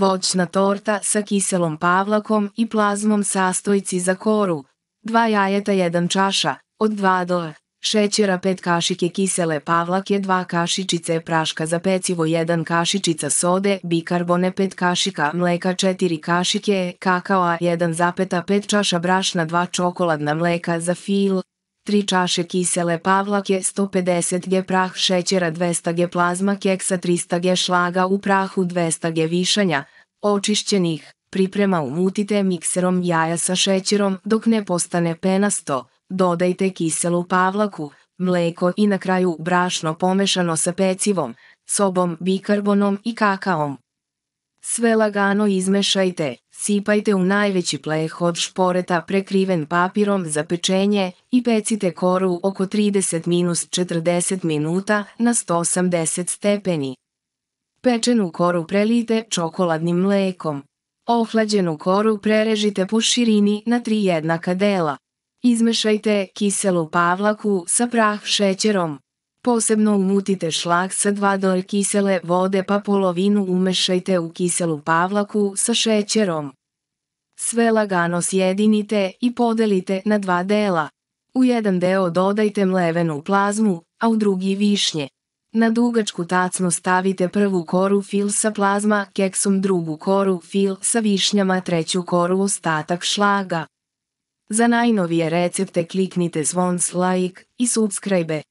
voćna torta sa kiselom pavlakom i plazmom sastojci za koru, 2 jajeta 1 čaša, od 2 do šećera 5 kašike kisele pavlake 2 kašičice praška za pecivo 1 kašičica sode bikarbone 5 kašika mleka 4 kašike kakaoa 1,5 čaša brašna 2 čokoladna mleka za fil 3 čaše kisele pavlake 150 g prah šećera 200 g plazma keksa 300 g šlaga u prahu 200 g višanja očišćenih. Priprema umutite mikserom jaja sa šećerom dok ne postane penasto, dodajte kiselu pavlaku, mleko i na kraju brašno pomešano sa pecivom, sobom, bikarbonom i kakaom. Sve lagano izmešajte, sipajte u najveći pleh od šporeta prekriven papirom za pečenje i pecite koru oko 30-40 minuta na 180 stepeni. Pečenu koru prelijte čokoladnim mlekom. Ohlađenu koru prerežite po širini na tri jednaka dela. Izmešajte kiselu pavlaku sa prah šećerom. Posebno umutite šlak sa 2 dl kisele vode pa polovinu umešajte u kiselu pavlaku sa šećerom. Sve lagano sjedinite i podelite na dva dela. U jedan deo dodajte mlevenu plazmu, a u drugi višnje. Na dugačku tacnu stavite prvu koru fil sa plazma keksom, drugu koru fil sa višnjama, treću koru ostatak šlaga. Za najnovije recepte kliknite zvon like i subscribe.